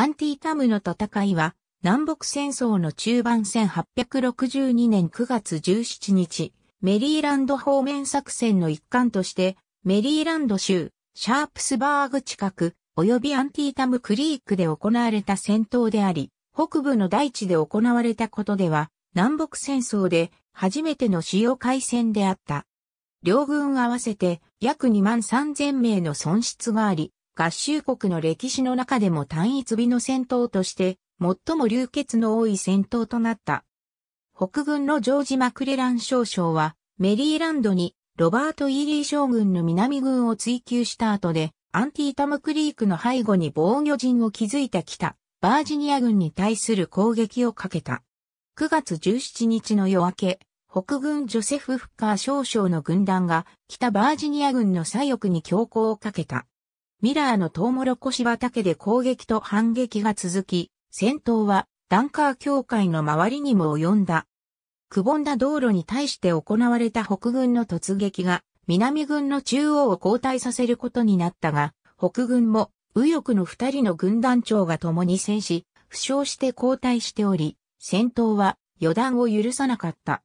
アンティタムの戦いは、南北戦争の中盤1862年9月17日、メリーランド方面作戦の一環として、メリーランド州、シャープスバーグ近く、及びアンティタムクリークで行われた戦闘であり、北部の大地で行われたことでは、南北戦争で初めての使用海戦であった。両軍合わせて約2万3000名の損失があり、合衆国の歴史の中でも単一日の戦闘として、最も流血の多い戦闘となった。北軍のジョージ・マクレラン少将は、メリーランドにロバート・イーリー将軍の南軍を追求した後で、アンティータム・クリークの背後に防御陣を築いた北、バージニア軍に対する攻撃をかけた。9月17日の夜明け、北軍ジョセフ・フッカー少将の軍団が北バージニア軍の左翼に強行をかけた。ミラーのトウモロコシ畑で攻撃と反撃が続き、戦闘はダンカー協会の周りにも及んだ。くぼんだ道路に対して行われた北軍の突撃が南軍の中央を交代させることになったが、北軍も右翼の二人の軍団長が共に戦死、負傷して交代しており、戦闘は予断を許さなかった。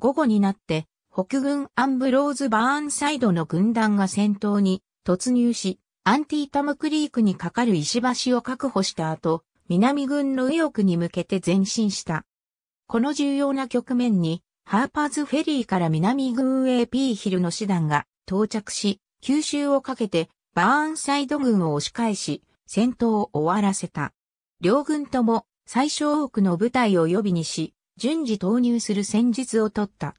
午後になって、北軍アンブローズ・バーンサイドの軍団が戦闘に突入し、アンティータムクリークにかかる石橋を確保した後、南軍の右翼に向けて前進した。この重要な局面に、ハーパーズフェリーから南軍 AP ヒルの師団が到着し、九州をかけてバーンサイド軍を押し返し、戦闘を終わらせた。両軍とも最小多くの部隊を予備にし、順次投入する戦術を取った。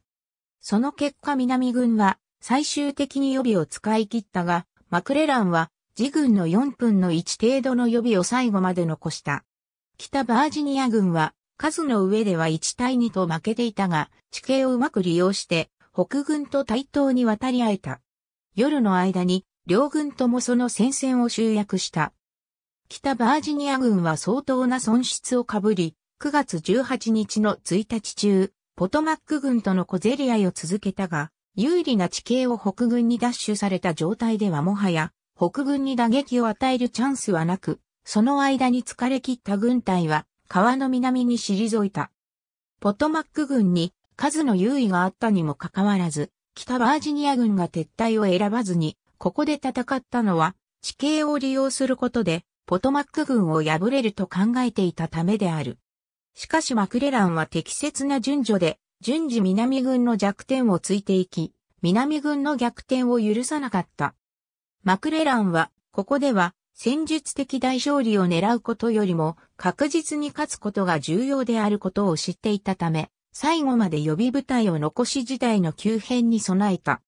その結果南軍は最終的に予備を使い切ったが、マクレランは自軍の4分の1程度の予備を最後まで残した。北バージニア軍は数の上では1対2と負けていたが、地形をうまく利用して北軍と対等に渡り合えた。夜の間に両軍ともその戦線を集約した。北バージニア軍は相当な損失をかぶり、9月18日の1日中、ポトマック軍との小競り合いを続けたが、有利な地形を北軍に奪取された状態ではもはや、北軍に打撃を与えるチャンスはなく、その間に疲れ切った軍隊は川の南に退いた。ポトマック軍に数の優位があったにもかかわらず、北バージニア軍が撤退を選ばずに、ここで戦ったのは地形を利用することで、ポトマック軍を破れると考えていたためである。しかしマクレランは適切な順序で、順次南軍の弱点をついていき、南軍の逆転を許さなかった。マクレランは、ここでは、戦術的大勝利を狙うことよりも、確実に勝つことが重要であることを知っていたため、最後まで予備部隊を残し時代の急変に備えた。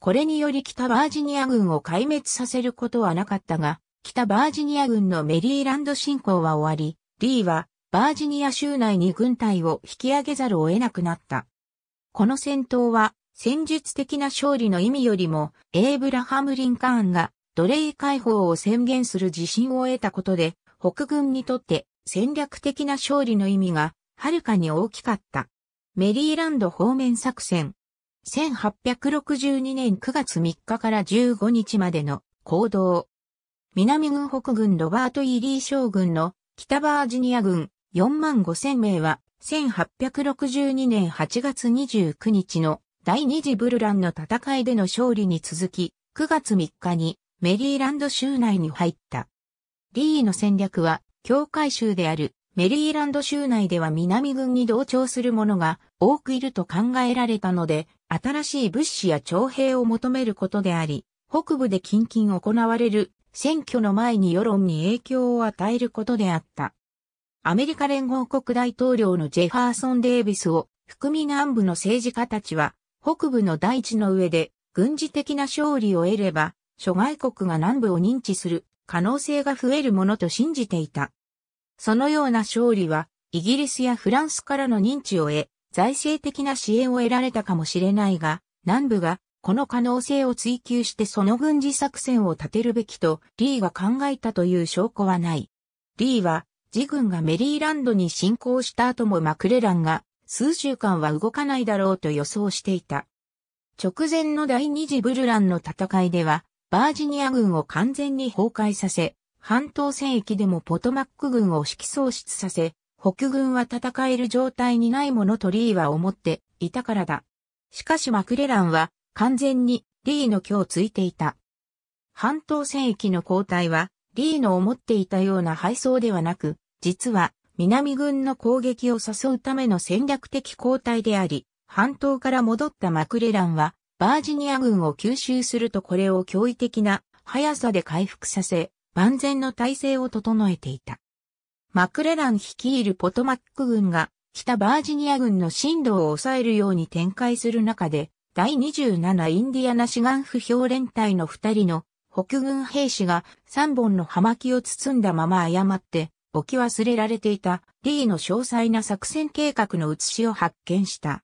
これにより北バージニア軍を壊滅させることはなかったが、北バージニア軍のメリーランド侵攻は終わり、リーはバージニア州内に軍隊を引き上げざるを得なくなった。この戦闘は戦術的な勝利の意味よりも、エイブラハム・リンカーンが奴隷解放を宣言する自信を得たことで、北軍にとって戦略的な勝利の意味が、はるかに大きかった。メリーランド方面作戦。1862年9月3日から15日までの行動。南軍北軍ロバート・イリー将軍の北バージニア軍4万5千名は1862年8月29日の第二次ブルランの戦いでの勝利に続き、9月3日にメリーランド州内に入った。リーの戦略は、境界州であるメリーランド州内では南軍に同調する者が多くいると考えられたので、新しい物資や徴兵を求めることであり、北部で近々行われる選挙の前に世論に影響を与えることであった。アメリカ連合国大統領のジェファーソン・デービスを含み南部の政治家たちは北部の大地の上で軍事的な勝利を得れば、諸外国が南部を認知する可能性が増えるものと信じていた。そのような勝利は、イギリスやフランスからの認知を得、財政的な支援を得られたかもしれないが、南部がこの可能性を追求してその軍事作戦を立てるべきとリーが考えたという証拠はない。リーは自軍がメリーランドに侵攻した後もマクレランが数週間は動かないだろうと予想していた。直前の第二次ブルランの戦いでは、バージニア軍を完全に崩壊させ、半島戦域でもポトマック軍を指揮喪失させ、北軍は戦える状態にないものとリーは思っていたからだ。しかしマクレランは完全にリーの今をついていた。半島戦域の交代はリーの思っていたような敗送ではなく、実は南軍の攻撃を誘うための戦略的交代であり、半島から戻ったマクレランは、バージニア軍を吸収するとこれを驚異的な速さで回復させ、万全の体制を整えていた。マクレラン率いるポトマック軍が、北バージニア軍の進路を抑えるように展開する中で、第27インディアナ志願不評連隊の2人の北軍兵士が3本の葉巻を包んだまま誤って置き忘れられていた D の詳細な作戦計画の写しを発見した。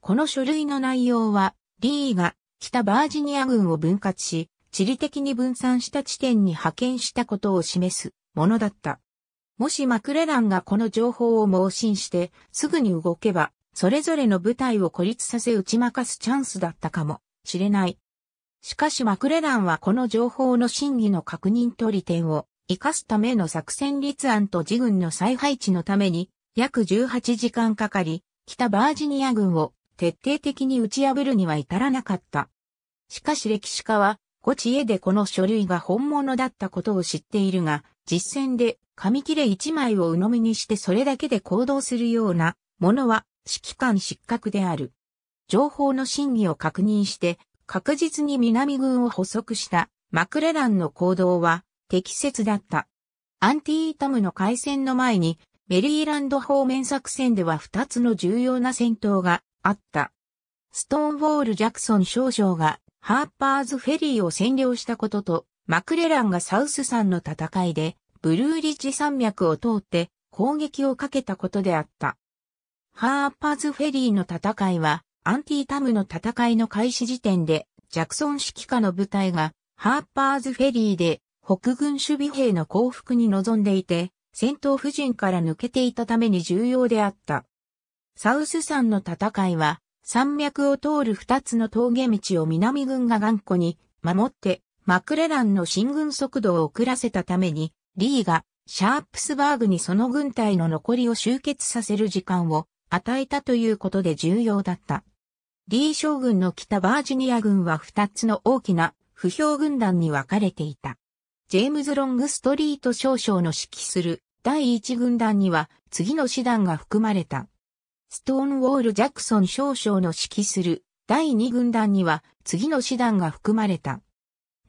この書類の内容は、D が北バージニア軍を分割し、地理的に分散した地点に派遣したことを示すものだった。もしマクレランがこの情報を盲信してすぐに動けば、それぞれの部隊を孤立させ打ち負かすチャンスだったかもしれない。しかしマクレランはこの情報の真偽の確認取り点を生かすための作戦立案と自軍の再配置のために約18時間かかり、北バージニア軍を徹底的に打ち破るには至らなかった。しかし歴史家は、ご知恵でこの書類が本物だったことを知っているが、実戦で紙切れ1枚を鵜呑みにしてそれだけで行動するようなものは指揮官失格である。情報の真偽を確認して確実に南軍を捕捉したマクレランの行動は適切だった。アンティータムの開戦の前に、メリーランド方面作戦では2つの重要な戦闘があった。ストーンウォール・ジャクソン少将がハーパーズ・フェリーを占領したことと、マクレランがサウス山の戦いで、ブルーリッジ山脈を通って攻撃をかけたことであった。ハーパーズ・フェリーの戦いは、アンティータムの戦いの開始時点で、ジャクソン指揮下の部隊が、ハーパーズ・フェリーで国軍守備兵の降伏に臨んでいて、戦闘婦人から抜けていたために重要であった。サウス山の戦いは、山脈を通る二つの峠道を南軍が頑固に守って、マクレランの進軍速度を遅らせたために、リーがシャープスバーグにその軍隊の残りを集結させる時間を与えたということで重要だった。リー将軍の北バージニア軍は二つの大きな不評軍団に分かれていた。ジェームズ・ロングストリート少将の指揮する第一軍団には次の師団が含まれた。ストーンウォール・ジャクソン少将の指揮する第二軍団には次の師団が含まれた。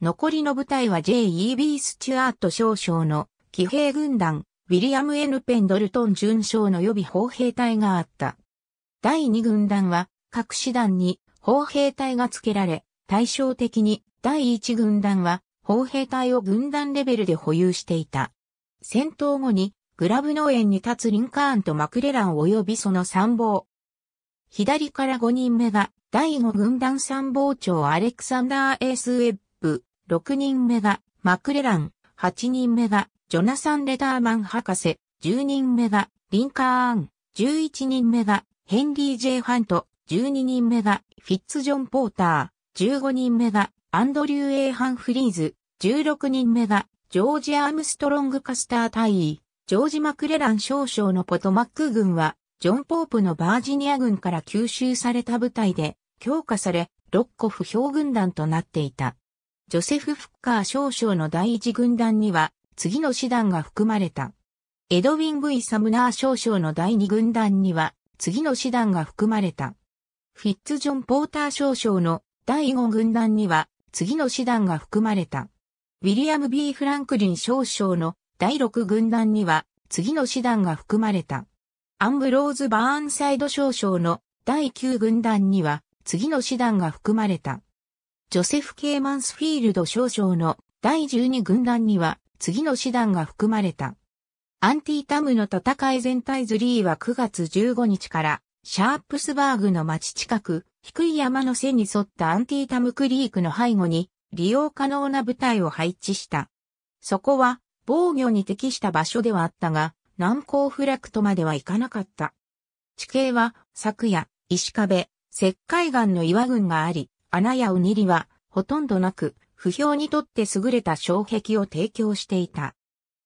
残りの部隊は J.E.B. スチュアート少将の騎兵軍団、ウィリアム・ N・ ペンドルトン准将の予備砲兵隊があった。第2軍団は各師団に砲兵隊が付けられ、対照的に第1軍団は砲兵隊を軍団レベルで保有していた。戦闘後にグラブ農園に立つリンカーンとマクレラン及びその参謀。左から5人目が第5軍団参謀長アレクサンダー・エースウェッブ、6人目がマクレラン、8人目がジョナサン・レターマン博士、10人目がリンカーン、11人目がヘンリー・ジェイ・ハント、12人目がフィッツ・ジョン・ポーター、15人目がアンドリュー・エイハン・フリーズ、16人目が、ジョージ・アームストロング・カスター大尉、ジョージ・マクレラン少将のポトマック軍は、ジョン・ポープのバージニア軍から吸収された部隊で、強化され、ロッコ不評軍団となっていた。ジョセフ・フッカー少将の第一軍団には、次の師団が含まれた。エドウィン・ブイ・サムナー少将の第二軍団には、次の師団が含まれた。フィッツ・ジョン・ポーター少将の第五軍団には、次の師団が含まれた。ウィリアム・ B・ フランクリン少将の第6軍団には次の師団が含まれた。アンブローズ・バーンサイド少将の第9軍団には次の師団が含まれた。ジョセフ・ケイ・マンスフィールド少将の第12軍団には次の師団が含まれた。アンティータムの戦い全体ズリーは9月15日からシャープスバーグの町近く低い山の背に沿ったアンティータムクリークの背後に利用可能な部隊を配置した。そこは防御に適した場所ではあったが、南高フラクトまではいかなかった。地形は昨夜、石壁、石灰岩の岩群があり、穴やうにりはほとんどなく、不評にとって優れた障壁を提供していた。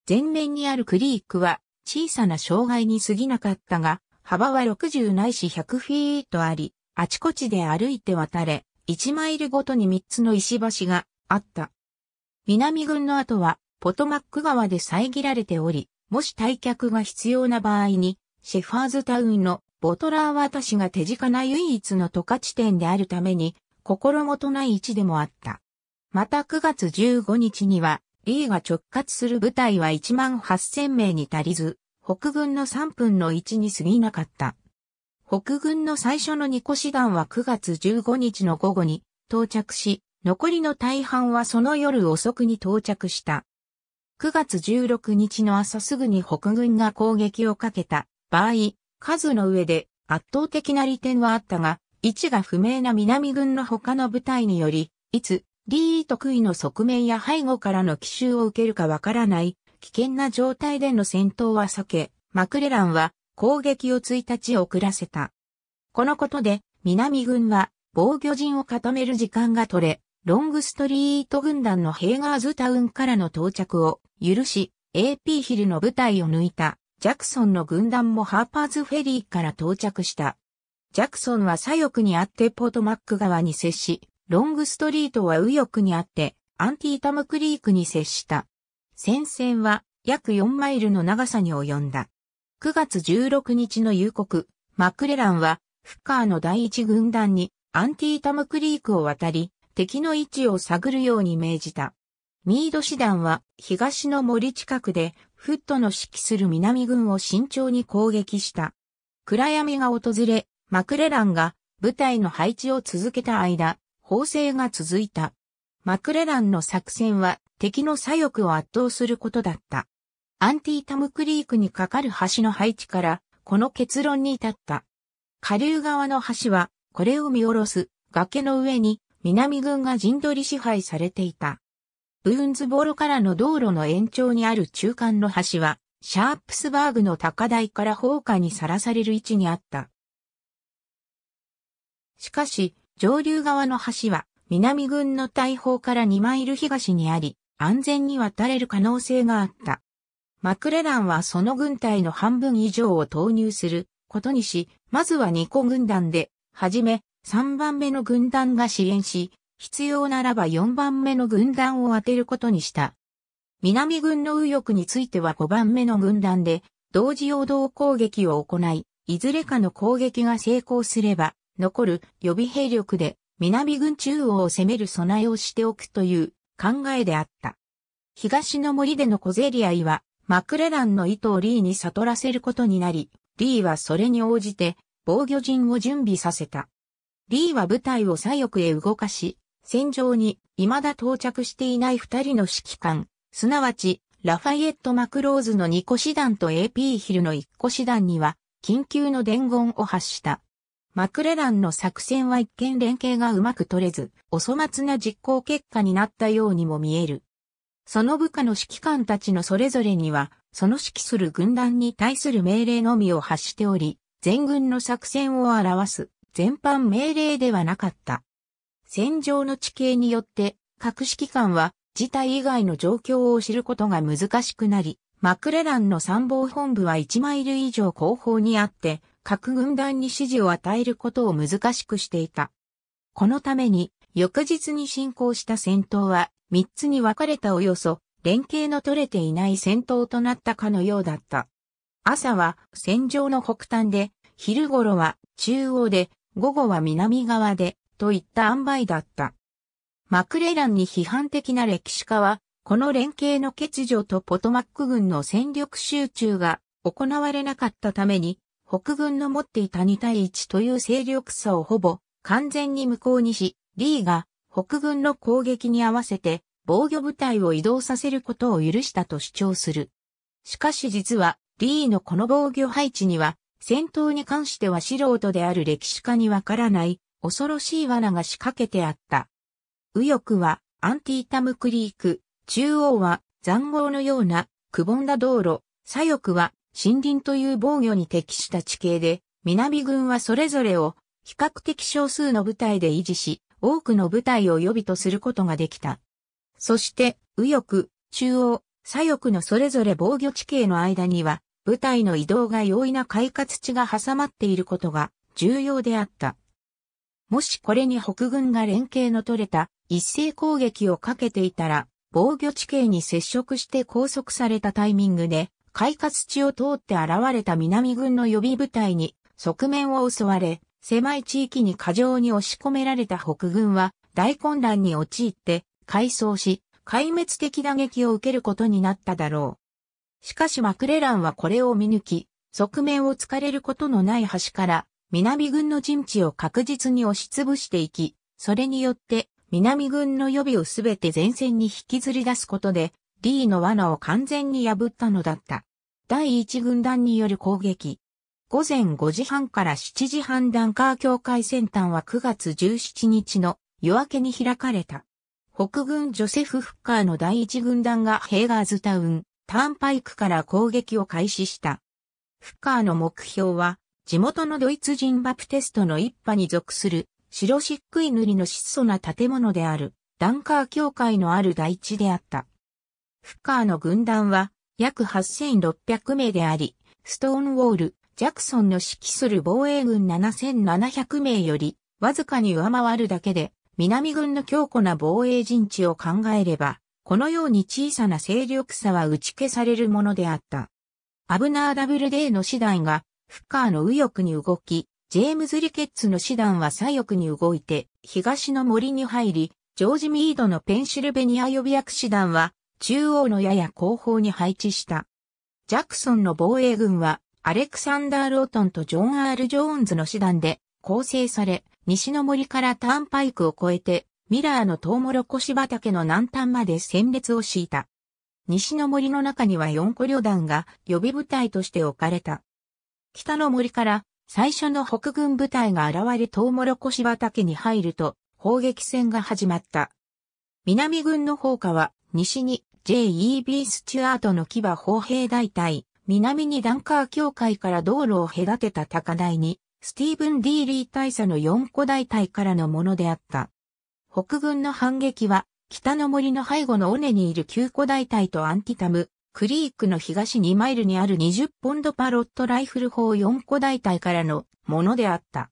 前面にあるクリークは小さな障害に過ぎなかったが、幅は60ないし100フィートあり、あちこちで歩いて渡れ、1マイルごとに3つの石橋があった。南軍の後は、ポトマック川で遮られており、もし退却が必要な場合に、シェファーズタウンのボトラー渡しが手近な唯一の渡過地点であるために、心もとない位置でもあった。また9月15日には、リーが直轄する部隊は1万8000名に足りず、北軍の3分の1に過ぎなかった。北軍の最初の2個師団は9月15日の午後に到着し、残りの大半はその夜遅くに到着した。9月16日の朝すぐに北軍が攻撃をかけた場合、数の上で圧倒的な利点はあったが、位置が不明な南軍の他の部隊により、いつ、リー得意の側面や背後からの奇襲を受けるかわからない、危険な状態での戦闘は避け、マクレランは攻撃を1日遅らせた。このことで、南軍は防御陣を固める時間が取れ、ロングストリート軍団のヘーガーズタウンからの到着を許し、AP ヒルの部隊を抜いた、ジャクソンの軍団もハーパーズフェリーから到着した。ジャクソンは左翼にあってポートマック側に接し、ロングストリートは右翼にあってアンティータムクリークに接した。戦線は約4マイルの長さに及んだ。9月16日の夕刻、マクレランは、フッカーの第一軍団に、アンティータムクリークを渡り、敵の位置を探るように命じた。ミード師団は、東の森近くで、フットの指揮する南軍を慎重に攻撃した。暗闇が訪れ、マクレランが、部隊の配置を続けた間、砲声が続いた。マクレランの作戦は、敵の左翼を圧倒することだった。アンティータムクリークに架かる橋の配置から、この結論に至った。下流側の橋は、これを見下ろす崖の上に南軍が陣取り支配されていた。ブーンズボロからの道路の延長にある中間の橋は、シャープスバーグの高台から放火にさらされる位置にあった。しかし、上流側の橋は、南軍の大砲から2マイル東にあり、安全に渡れる可能性があった。マクレランはその軍隊の半分以上を投入することにし、まずは2個軍団で、はじめ3番目の軍団が支援し、必要ならば4番目の軍団を当てることにした。南軍の右翼については5番目の軍団で、同時陽動攻撃を行い、いずれかの攻撃が成功すれば、残る予備兵力で南軍中央を攻める備えをしておくという考えであった。東の森での小競り合いはマクレランの意図をリーに悟らせることになり、リーはそれに応じて防御陣を準備させた。リーは部隊を左翼へ動かし、戦場に未だ到着していない二人の指揮官、すなわちラファイエット・マクローズの二個師団と AP ヒルの一個師団には、緊急の伝言を発した。マクレランの作戦は一見連携がうまく取れず、お粗末な実行結果になったようにも見える。その部下の指揮官たちのそれぞれには、その指揮する軍団に対する命令のみを発しており、全軍の作戦を表す全般命令ではなかった。戦場の地形によって、各指揮官は事態以外の状況を知ることが難しくなり、マクレランの参謀本部は1マイル以上後方にあって、各軍団に指示を与えることを難しくしていた。このために、翌日に進行した戦闘は3つに分かれたおよそ連携の取れていない戦闘となったかのようだった。朝は戦場の北端で、昼頃は中央で、午後は南側で、といった塩梅だった。マクレランに批判的な歴史家は、この連携の欠如とポトマック軍の戦力集中が行われなかったために、北軍の持っていた2対1という勢力差をほぼ完全に無効にし、リーが国軍の攻撃に合わせて防御部隊を移動させることを許したと主張する。しかし実は、リーのこの防御配置には、戦闘に関しては素人である歴史家にわからない恐ろしい罠が仕掛けてあった。右翼はアンティータムクリーク、中央は残壕のようなくぼんだ道路、左翼は森林という防御に適した地形で、南軍はそれぞれを比較的少数の部隊で維持し、多くの部隊を予備とすることができた。そして、右翼、中央、左翼のそれぞれ防御地形の間には、部隊の移動が容易な開発地が挟まっていることが重要であった。もしこれに北軍が連携の取れた一斉攻撃をかけていたら、防御地形に接触して拘束されたタイミングで、開発地を通って現れた南軍の予備部隊に側面を襲われ、狭い地域に過剰に押し込められた北軍は大混乱に陥って改装し、壊滅的打撃を受けることになっただろう。しかしマクレランはこれを見抜き、側面を突かれることのない橋から南軍の陣地を確実に押しつぶしていき、それによって南軍の予備をすべて前線に引きずり出すことで、リーの罠を完全に破ったのだった。第一軍団による攻撃、午前5時半から7時半ダンカー協会先端は9月17日の夜明けに開かれた。北軍ジョセフ・フッカーの第一軍団がヘーガーズタウン、ターンパイクから攻撃を開始した。フッカーの目標は、地元のドイツ人バプテストの一派に属する、白漆喰塗りの質素な建物である、ダンカー協会のある大地であった。フッカーの軍団は、約8600名であり、ストーンウォール、ジャクソンの指揮する防衛軍7700名より、わずかに上回るだけで、南軍の強固な防衛陣地を考えれば、このように小さな勢力差は打ち消されるものであった。アブナー・ダブルデーの師団が、フッカーの右翼に動き、ジェームズ・リケッツの師団は左翼に動いて、東の森に入り、ジョージ・ミードのペンシルベニア予備役師団は、中央のやや後方に配置した。ジャクソンの防衛軍は、アレクサンダー・ロートンとジョン・アール・ジョーンズの師団で構成され、西の森からターンパイクを越えて、ミラーのトウモロコシ畑の南端まで戦列を敷いた。西の森の中には4個旅団が予備部隊として置かれた。北の森から最初の北軍部隊が現れトウモロコシ畑に入ると砲撃戦が始まった。南軍の砲火は西に J.E.B. スチュアートの木は砲兵大隊南にダンカー協会から道路を隔てた高台に、スティーブン・ディーリー大佐の四個大隊からのものであった。北軍の反撃は、北の森の背後の尾根にいる九個大隊とアンティタム、クリークの東2マイルにある20ポンドパロットライフル砲四個大隊からのものであった。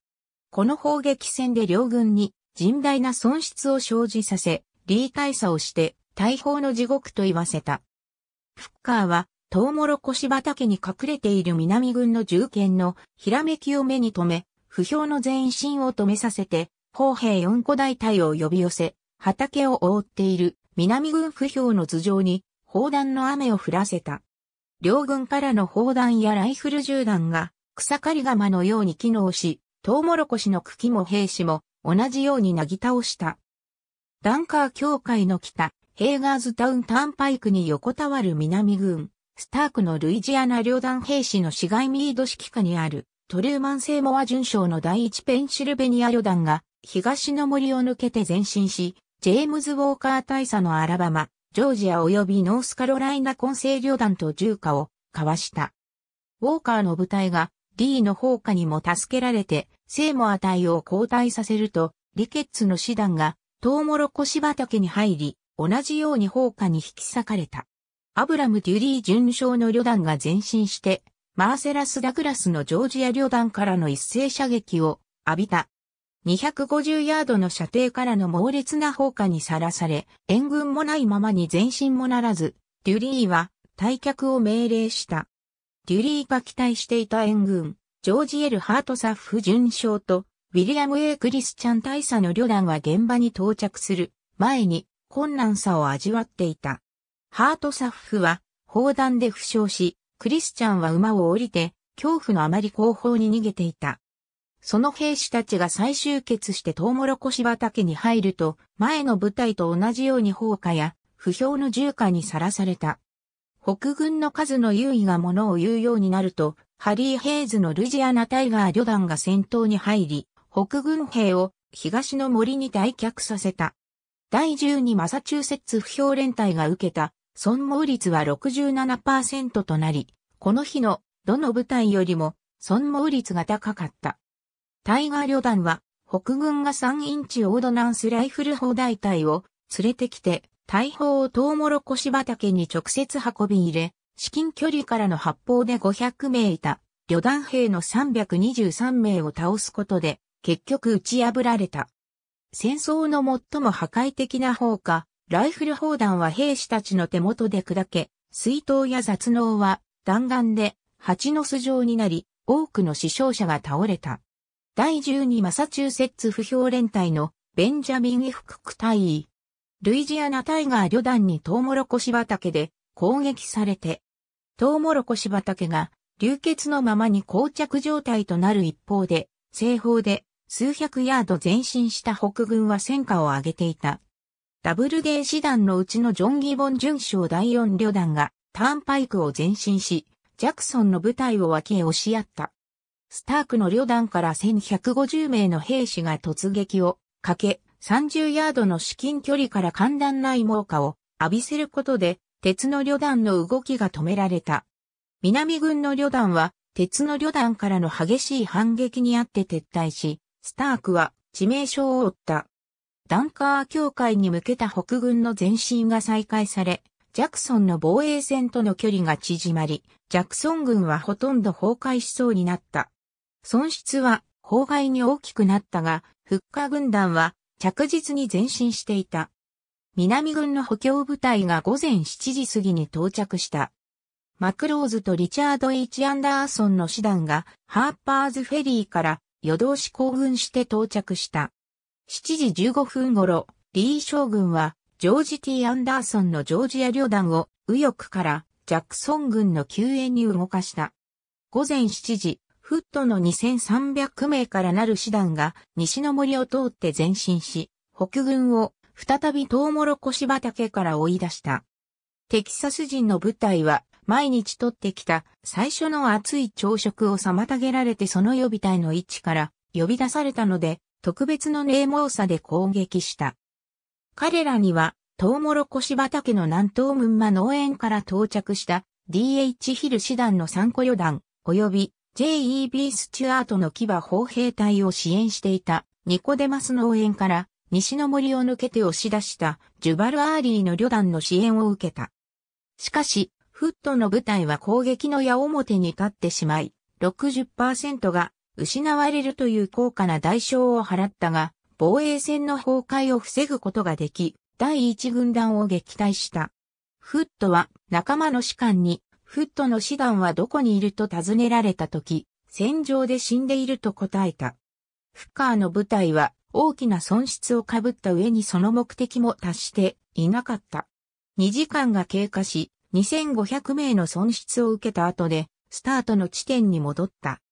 この砲撃戦で両軍に甚大な損失を生じさせ、リー大佐をして大砲の地獄と言わせた。フッカーはトウモロコシ畑に隠れている南軍の銃剣のひらめきを目に留め、不評の全身を止めさせて、砲兵四個大隊を呼び寄せ、畑を覆っている南軍不評の頭上に砲弾の雨を降らせた。両軍からの砲弾やライフル銃弾が草刈り釜のように機能し、トウモロコシの茎も兵士も同じようになぎ倒した。ダンカー協会の北、ヘーガーズタウンターンパイクに横たわる南軍。スタークのルイジアナ両団兵士の市街ミード指揮下にあるトルーマンセーモア巡将の第一ペンシルベニア旅団が東の森を抜けて前進し、ジェームズ・ウォーカー大佐のアラバマ、ジョージア及びノースカロライナ混成旅団と銃火を交わした。ウォーカーの部隊が D の砲火にも助けられて、セーモア隊を交代させると、リケッツの師団がトウモロコシ畑に入り、同じように砲火に引き裂かれた。アブラム・デュリー巡将の旅団が前進して、マーセラス・ダクラスのジョージア旅団からの一斉射撃を浴びた。250ヤードの射程からの猛烈な砲火にさらされ、援軍もないままに前進もならず、デュリーは退却を命令した。デュリーが期待していた援軍、ジョージ・エル・ハートサフ巡将と、ウィリアム・エ A・ クリスチャン大佐の旅団は現場に到着する前に困難さを味わっていた。ハートサッフは砲弾で負傷し、クリスチャンは馬を降りて、恐怖のあまり後方に逃げていた。その兵士たちが再集結してトウモロコシ畑に入ると、前の部隊と同じように放火や、不評の重火にさらされた。北軍の数の優位がものを言うようになると、ハリー・ヘイズのルジアナ・タイガー旅団が先頭に入り、北軍兵を東の森に退却させた。第12マサチューセッツ不評連帯が受けた損耗率は67%となり、この日のどの部隊よりも損耗率が高かった。タイガー旅団は北軍が3インチオードナンスライフル砲大隊を連れてきて、大砲をトウモロコシ畑に直接運び入れ、至近距離からの発砲で500名いた旅団兵の323名を倒すことで結局打ち破られた。戦争の最も破壊的な砲火、ライフル砲弾は兵士たちの手元で砕け、水筒や雑能は弾丸で蜂の巣状になり、多くの死傷者が倒れた。第12マサチューセッツ不評連隊のベンジャミン・フクク隊員。ルイジアナタイガー旅団にトウモロコシ畑で攻撃されて、トウモロコシ畑が流血のままに膠着状態となる一方で、西方で数百ヤード前進した北軍は戦果を上げていた。ダブルゲー師団のうちのジョン・ギボン巡将第四旅団がターンパイクを前進し、ジャクソンの部隊を分け押し合った。スタークの旅団から1150名の兵士が突撃をかけ、30ヤードの至近距離から寒暖内猛火を浴びせることで、鉄の旅団の動きが止められた。南軍の旅団は、鉄の旅団からの激しい反撃にあって撤退し、スタークは致命傷を負った。ダンカー協会に向けた北軍の前進が再開され、ジャクソンの防衛線との距離が縮まり、ジャクソン軍はほとんど崩壊しそうになった。損失は崩壊に大きくなったが、フッ軍団は着実に前進していた。南軍の補強部隊が午前7時過ぎに到着した。マクローズとリチャード・ H・ アンダーソンの師団がハーパーズフェリーから夜通し行軍して到着した。7時15分頃、リー将軍は、ジョージ・ T・ アンダーソンのジョージア旅団を右翼からジャクソン軍の救援に動かした。午前7時、フットの2300名からなる師団が西の森を通って前進し、北軍を再びトウモロコシ畑から追い出した。テキサス人の部隊は毎日取ってきた最初の暑い朝食を妨げられてその予備隊の位置から呼び出されたので、特別の冷猛さで攻撃した。彼らには、トウモロコシ畑の南東群馬農園から到着した DH ヒル師団の参個予団、及び JEB スチュアートの牙砲兵隊を支援していたニコデマス農園から西の森を抜けて押し出したジュバルアーリーの旅団の支援を受けた。しかし、フットの部隊は攻撃の矢面に立ってしまい、60%が失われるという高価な代償を払ったが、防衛線の崩壊を防ぐことができ、第一軍団を撃退した。フットは仲間の士官に、フットの師団はどこにいると尋ねられた時、戦場で死んでいると答えた。フッカーの部隊は大きな損失をかぶった上にその目的も達していなかった。2時間が経過し、2500名の損失を受けた後で、スタートの地点に戻った。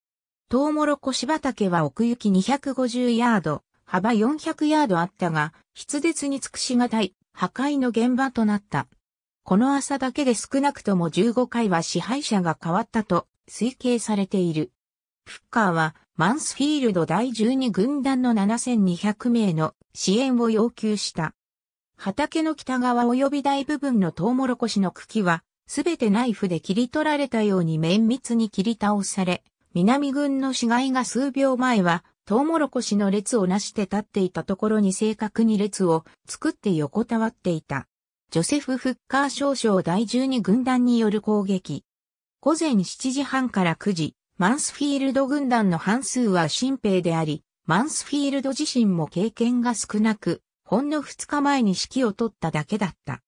トウモロコシ畑は奥行き250ヤード、幅400ヤードあったが、筆舌に尽くしがたい、破壊の現場となった。この朝だけで少なくとも15回は支配者が変わったと推計されている。フッカーはマンスフィールド第12軍団の7200名の支援を要求した。畑の北側及び大部分のトウモロコシの茎は、すべてナイフで切り取られたように綿密に切り倒され、南軍の死骸が数秒前は、トウモロコシの列をなして立っていたところに正確に列を作って横たわっていた。ジョセフ・フッカー少将第12軍団による攻撃。午前7時半から9時、マンスフィールド軍団の半数は新兵であり、マンスフィールド自身も経験が少なく、ほんの2日前に指揮を取っただけだった。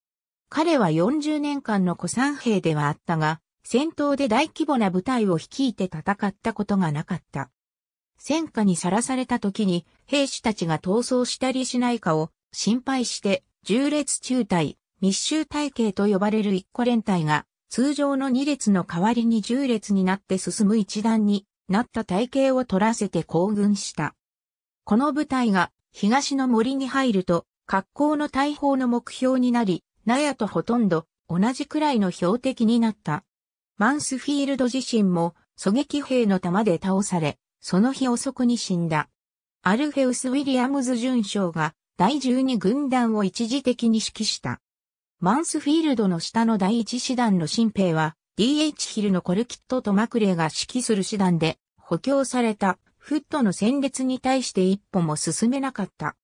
彼は40年間の古参兵ではあったが、戦闘で大規模な部隊を率いて戦ったことがなかった。戦火にさらされた時に兵士たちが逃走したりしないかを心配して重列中隊、密集隊形と呼ばれる一個連隊が通常の2列の代わりに10列になって進む一団になった隊形を取らせて行軍した。この部隊が東の森に入ると、格好の大砲の目標になり、納屋とほとんど同じくらいの標的になった。マンスフィールド自身も狙撃兵の弾で倒され、その日遅くに死んだ。アルフェウス・ウィリアムズ准将が第12軍団を一時的に指揮した。マンスフィールドの下の第1師団の新兵は DH ヒルのコルキットとマクレーが指揮する師団で補強された。フットの戦列に対して一歩も進めなかった。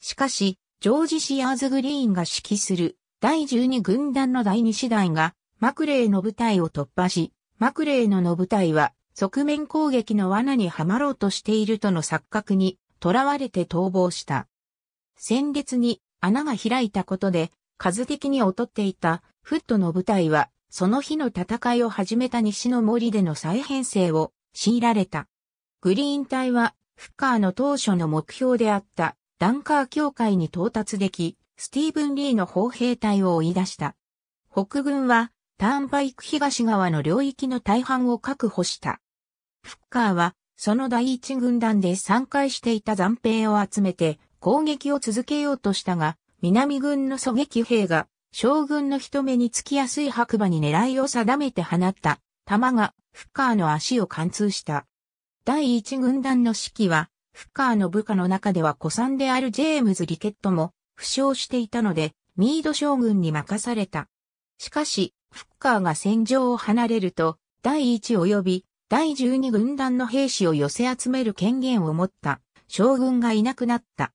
しかし、ジョージ・シアーズ・グリーンが指揮する第12軍団の第2師団がマクレーの部隊を突破し、マクレーのの部隊は側面攻撃の罠にはまろうとしているとの錯覚に囚われて逃亡した。戦列に穴が開いたことで数的に劣っていたフットの部隊はその日の戦いを始めた西の森での再編成を強いられた。グリーン隊は、フッカーの当初の目標であった、ダンカー協会に到達でき、スティーブン・リーの砲兵隊を追い出した。北軍は、ターンパイク東側の領域の大半を確保した。フッカーは、その第一軍団で参回していた残兵を集めて、攻撃を続けようとしたが、南軍の狙撃兵が、将軍の人目につきやすい白馬に狙いを定めて放った、弾が、フッカーの足を貫通した。第一軍団の指揮は、フッカーの部下の中では古参であるジェームズ・リケットも負傷していたので、ミード将軍に任された。しかし、フッカーが戦場を離れると、第一及び第十二軍団の兵士を寄せ集める権限を持った将軍がいなくなった。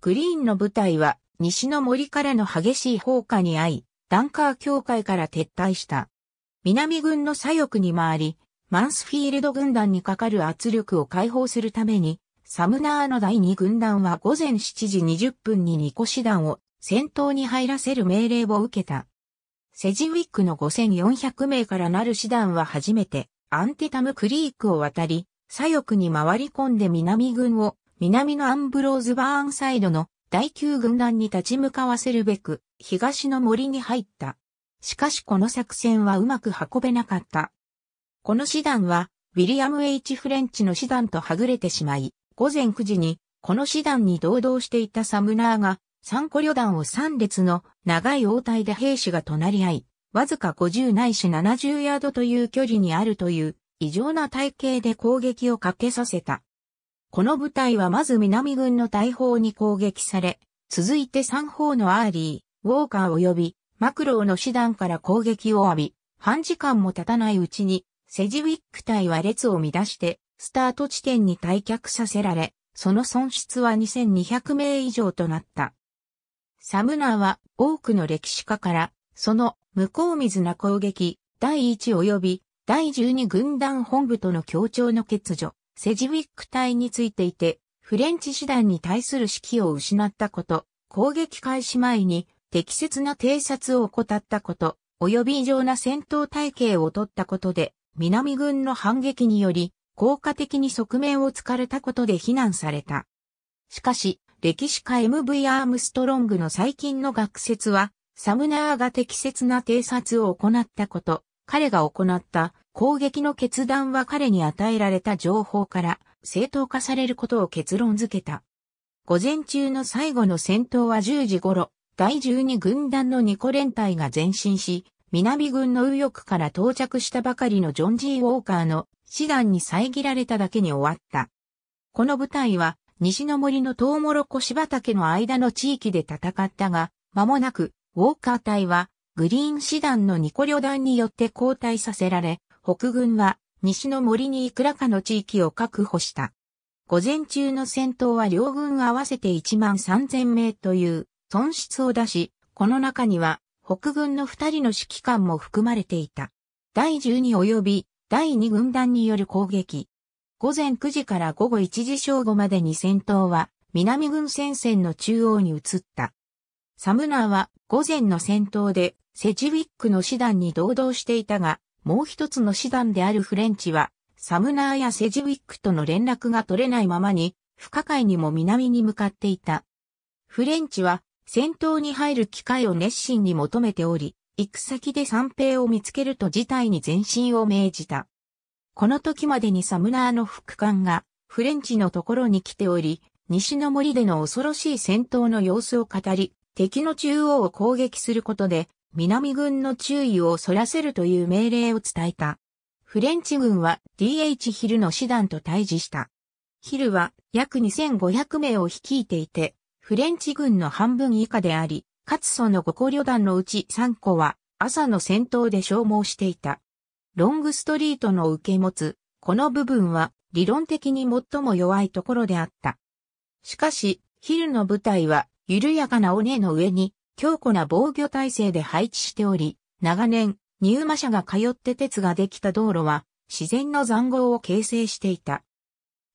グリーンの部隊は西の森からの激しい放火に遭い、ダンカー協会から撤退した。南軍の左翼に回り、マンスフィールド軍団にかかる圧力を解放するために、サムナーの第2軍団は午前7時20分に2個師団を戦闘に入らせる命令を受けた。セジウィックの5400名からなる師団は初めてアンテタムクリークを渡り、左翼に回り込んで南軍を南のアンブローズバーンサイドの第9軍団に立ち向かわせるべく東の森に入った。しかしこの作戦はうまく運べなかった。この師団は、ウィリアム・ H・ フレンチの師団とはぐれてしまい、午前9時に、この師団に同道していたサムナーが、三個旅団を3列の長い応対で兵士が隣り合い、わずか50ないし70ヤードという距離にあるという異常な体型で攻撃をかけさせた。この部隊はまず南軍の大砲に攻撃され、続いて三方のアーリー、ウォーカー及びマクローの師団から攻撃を浴び、半時間も経たないうちにセジウィック隊は列を乱して、スタート地点に退却させられ、その損失は2200名以上となった。サムナーは多くの歴史家から、その向こう水な攻撃、第1及び第12軍団本部との協調の欠如、セジウィック隊についていて、フレンチ師団に対する指揮を失ったこと、攻撃開始前に適切な偵察を怠ったこと、及び異常な戦闘体系を取ったことで、南軍の反撃により、効果的に側面を突かれたことで非難された。しかし、歴史家 MV アームストロングの最近の学説は、サムナーが適切な偵察を行ったこと、彼が行った攻撃の決断は彼に与えられた情報から正当化されることを結論づけた。午前中の最後の戦闘は10時頃、第12軍団のニコ連隊が前進し、南軍の右翼から到着したばかりのジョン・ジー・ウォーカーの師団に遮られただけに終わった。この部隊は西の森のトウモロコシ畑の間の地域で戦ったが、間もなくウォーカー隊はグリーン師団のニコ旅団によって交代させられ、北軍は西の森にいくらかの地域を確保した。午前中の戦闘は両軍合わせて1万3000名という損失を出し、この中には北軍の二人の指揮官も含まれていた。第十二及び第二軍団による攻撃。午前9時から午後1時正午までに戦闘は南軍戦線の中央に移った。サムナーは午前の戦闘でセジウィックの師団に同道していたが、もう一つの師団であるフレンチは、サムナーやセジウィックとの連絡が取れないままに、不可解にも南に向かっていた。フレンチは戦闘に入る機会を熱心に求めており、行く先で三平を見つけると事態に前進を命じた。この時までにサムナーの副官がフレンチのところに来ており、西の森での恐ろしい戦闘の様子を語り、敵の中央を攻撃することで、南軍の注意をそらせるという命令を伝えた。フレンチ軍は DH ヒルの師団と対峙した。ヒルは約2500名を率いていて、フレンチ軍の半分以下であり、かつその5個旅団のうち3個は朝の戦闘で消耗していた。ロングストリートの受け持つ、この部分は理論的に最も弱いところであった。しかし、昼の部隊は緩やかな尾根の上に強固な防御体制で配置しており、長年、入馬社が通って鉄ができた道路は自然の残壕を形成していた。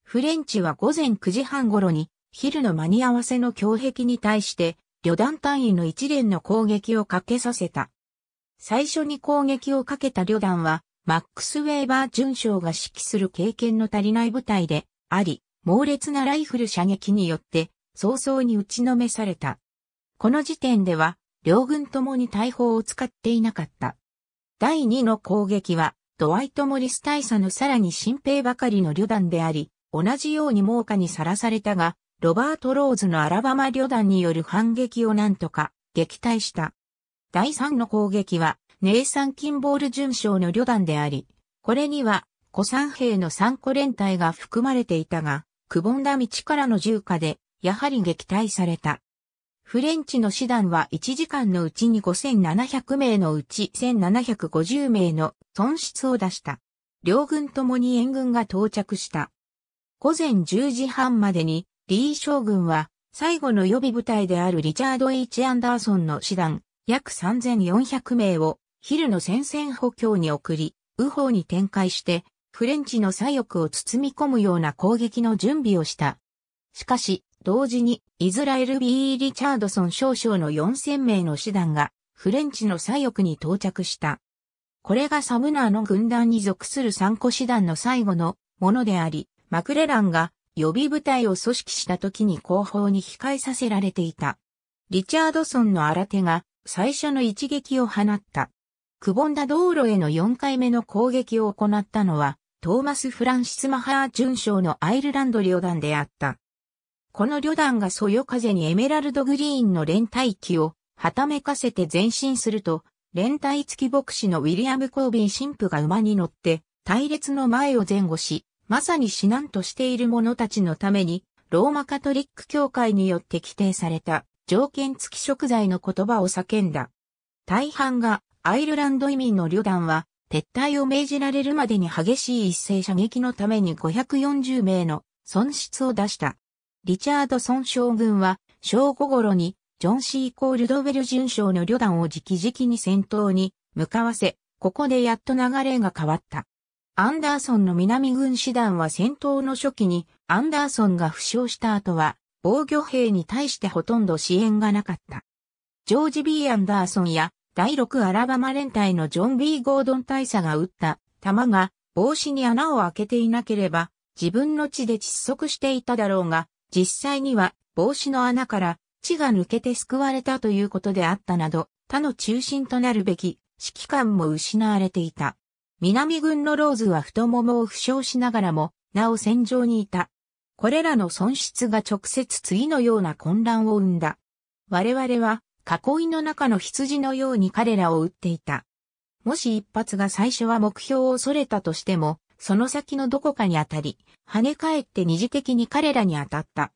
フレンチは午前9時半頃に昼の間に合わせの強壁に対して、旅団単位の一連の攻撃をかけさせた。最初に攻撃をかけた旅団は、マックス・ウェーバー巡将が指揮する経験の足りない部隊であり、猛烈なライフル射撃によって、早々に打ちのめされた。この時点では、両軍ともに大砲を使っていなかった。第二の攻撃は、ドワイト・モリス大佐のさらに新兵ばかりの旅団であり、同じように猛火にさらされたが、ロバート・ローズのアラバマ旅団による反撃をなんとか撃退した。第3の攻撃は、ネイサン・キンボール巡将の旅団であり、これには、古参兵の3個連隊が含まれていたが、くぼんだ道からの銃火で、やはり撃退された。フレンチの師団は1時間のうちに5700名のうち1750名の損失を出した。両軍ともに援軍が到着した。午前10時半までにリー将軍は、最後の予備部隊であるリチャード・ H・ アンダーソンの師団、約3400名を、ヒルの戦線補強に送り、右方に展開して、フレンチの左翼を包み込むような攻撃の準備をした。しかし、同時に、イスラエル・ B・ リチャードソン少将の4000名の師団が、フレンチの左翼に到着した。これがサムナーの軍団に属する3個師団の最後のものであり、マクレランが予備部隊を組織した時に後方に控えさせられていた。リチャードソンの新手が最初の一撃を放った。くぼんだ道路への4回目の攻撃を行ったのは、トーマス・フランシス・マハー准将のアイルランド旅団であった。この旅団がそよ風にエメラルドグリーンの連帯機をはためかせて前進すると、連帯付き牧師のウィリアム・コービー神父が馬に乗って、隊列の前を前後し、まさに死難としている者たちのために、ローマカトリック教会によって規定された条件付き食材の言葉を叫んだ。大半がアイルランド移民の旅団は撤退を命じられるまでに激しい一斉射撃のために540名の損失を出した。リチャードソン将軍は正午頃にジョン・シー・コールドウェル巡将の旅団を直々に戦闘に向かわせ、ここでやっと流れが変わった。アンダーソンの南軍師団は戦闘の初期にアンダーソンが負傷した後は防御兵に対してほとんど支援がなかった。ジョージ・ B・ アンダーソンや第6アラバマ連隊のジョン・ B・ ゴードン大佐が撃った弾が帽子に穴を開けていなければ自分の血で窒息していただろうが実際には帽子の穴から血が抜けて救われたということであったなど他の中心となるべき指揮官も失われていた。南軍のローズは太ももを負傷しながらも、なお戦場にいた。これらの損失が直接次のような混乱を生んだ。我々は囲いの中の羊のように彼らを撃っていた。もし一発が最初は目標を逸れたとしても、その先のどこかに当たり、跳ね返って二次的に彼らに当たった。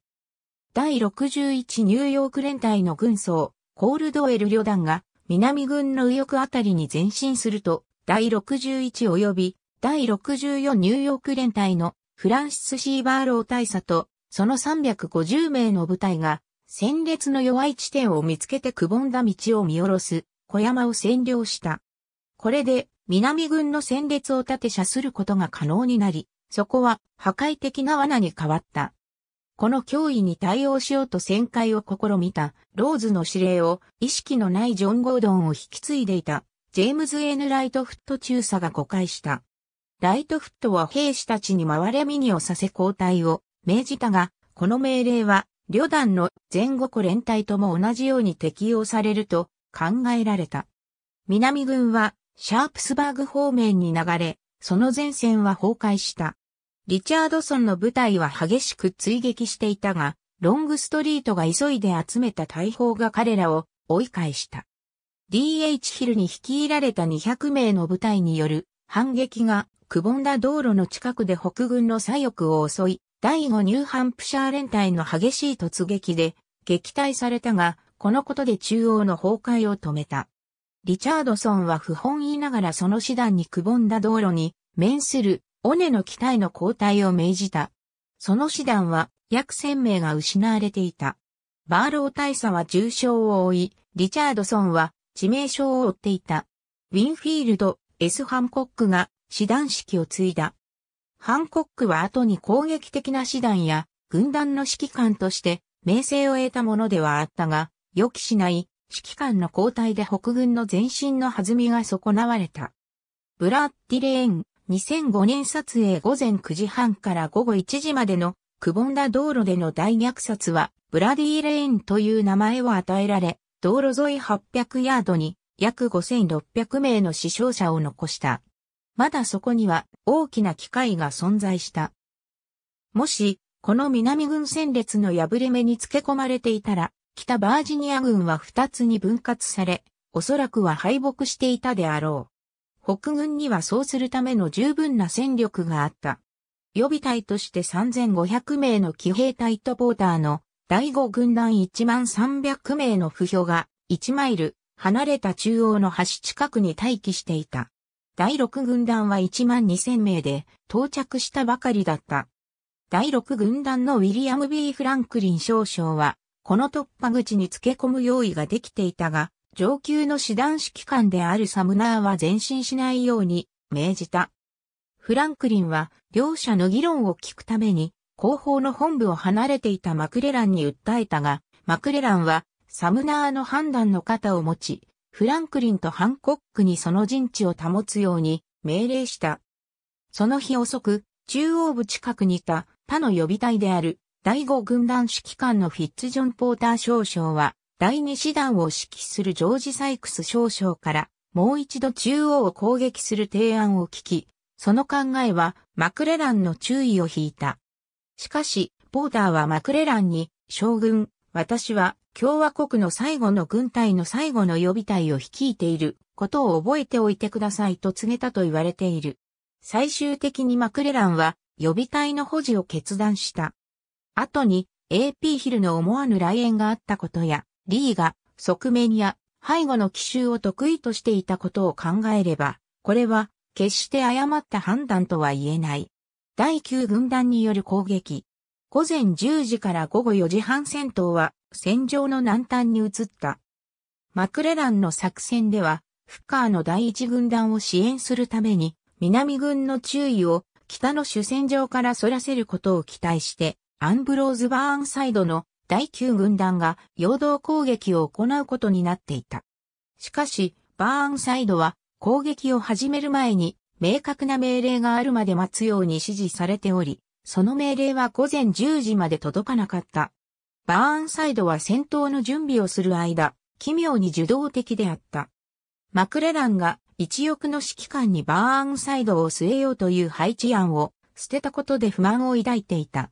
第61ニューヨーク連隊の軍曹、コールドウェル旅団が南軍の右翼あたりに前進すると、第61及び第64ニューヨーク連隊のフランシス・シーバーロー大佐とその350名の部隊が戦列の弱い地点を見つけてくぼんだ道を見下ろす小山を占領した。これで南軍の戦列を立て射することが可能になり、そこは破壊的な罠に変わった。この脅威に対応しようと旋回を試みたローズの指令を意識のないジョン・ゴードンを引き継いでいたジェームズ・エヌ・ライトフット中佐が誤解した。ライトフットは兵士たちに回れにをさせ交代を命じたが、この命令は、旅団の前後庫連隊とも同じように適用されると考えられた。南軍はシャープスバーグ方面に流れ、その前線は崩壊した。リチャードソンの部隊は激しく追撃していたが、ロングストリートが急いで集めた大砲が彼らを追い返した。D.H. ヒルに率いられた200名の部隊による反撃がくぼんだ道路の近くで北軍の左翼を襲い、第5ニューハンプシャー連隊の激しい突撃で撃退されたが、このことで中央の崩壊を止めた。リチャードソンは不本意ながらその師団にくぼんだ道路に面する尾根の機体の交代を命じた。その師団は約1000名が失われていた。バーロー大佐は重傷を負い、リチャードソンは致命傷を負っていた。ウィンフィールド、S・ ハンコックが師団指揮を継いだ。ハンコックは後に攻撃的な師団や軍団の指揮官として名声を得たものではあったが、予期しない指揮官の交代で北軍の前進の弾みが損なわれた。ブラッディレーン、2005年撮影午前9時半から午後1時までのくぼんだ道路での大虐殺は、ブラディレーンという名前を与えられ、道路沿い800ヤードに約5600名の死傷者を残した。まだそこには大きな機械が存在した。もし、この南軍戦列の破れ目に付け込まれていたら、北バージニア軍は二つに分割され、おそらくは敗北していたであろう。北軍にはそうするための十分な戦力があった。予備隊として3500名の騎兵隊とボーターの第5軍団1万300名の不評が1マイル離れた中央の橋近くに待機していた。第6軍団は1万2000名で到着したばかりだった。第6軍団のウィリアム・ B・ フランクリン少将は、この突破口に付け込む用意ができていたが、上級の師団指揮官であるサムナーは前進しないように命じた。フランクリンは両者の議論を聞くために後方の本部を離れていたマクレランに訴えたが、マクレランはサムナーの判断の肩を持ち、フランクリンとハンコックにその陣地を保つように命令した。その日遅く、中央部近くにいた他の予備隊である第5軍団指揮官のフィッツジョン・ポーター少将は、第2師団を指揮するジョージ・サイクス少将から、もう一度中央を攻撃する提案を聞き、その考えはマクレランの注意を引いた。しかし、ポーターはマクレランに、将軍、私は共和国の最後の軍隊の最後の予備隊を率いていることを覚えておいてくださいと告げたと言われている。最終的にマクレランは予備隊の保持を決断した。後に AP ヒルの思わぬ来園があったことや、リーが側面や背後の奇襲を得意としていたことを考えれば、これは決して誤った判断とは言えない。第9軍団による攻撃。午前10時から午後4時半戦闘は戦場の南端に移った。マクレランの作戦では、フッカーの第1軍団を支援するために、南軍の注意を北の主戦場から反らせることを期待して、アンブローズ・バーンサイドの第9軍団が陽動攻撃を行うことになっていた。しかし、バーンサイドは攻撃を始める前に明確な命令があるまで待つように指示されており、その命令は午前10時まで届かなかった。バーンサイドは戦闘の準備をする間、奇妙に受動的であった。マクレランが一翼の指揮官にバーンサイドを据えようという配置案を捨てたことで不満を抱いていた。